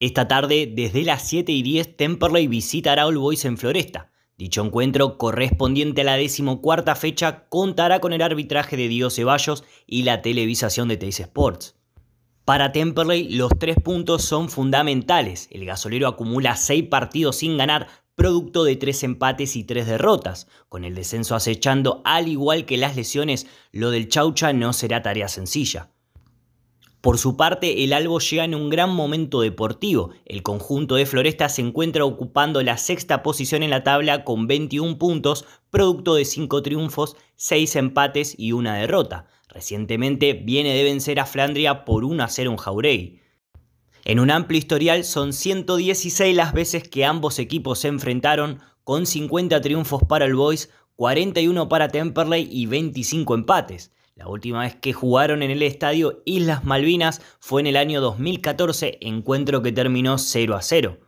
Esta tarde, desde las 7 y 10, Temperley visitará All Boys en Floresta. Dicho encuentro, correspondiente a la decimocuarta fecha, contará con el arbitraje de Dios Ceballos y la televisación de Teis Sports. Para Temperley, los tres puntos son fundamentales. El gasolero acumula seis partidos sin ganar, producto de tres empates y tres derrotas. Con el descenso acechando, al igual que las lesiones, lo del Chaucha no será tarea sencilla. Por su parte, el Albo llega en un gran momento deportivo. El conjunto de Floresta se encuentra ocupando la sexta posición en la tabla con 21 puntos, producto de 5 triunfos, 6 empates y una derrota. Recientemente viene de vencer a Flandria por 1 a 0 en Jauregui. En un amplio historial son 116 las veces que ambos equipos se enfrentaron, con 50 triunfos para el Boys, 41 para Temperley y 25 empates. La última vez que jugaron en el estadio Islas Malvinas fue en el año 2014, encuentro que terminó 0 a 0.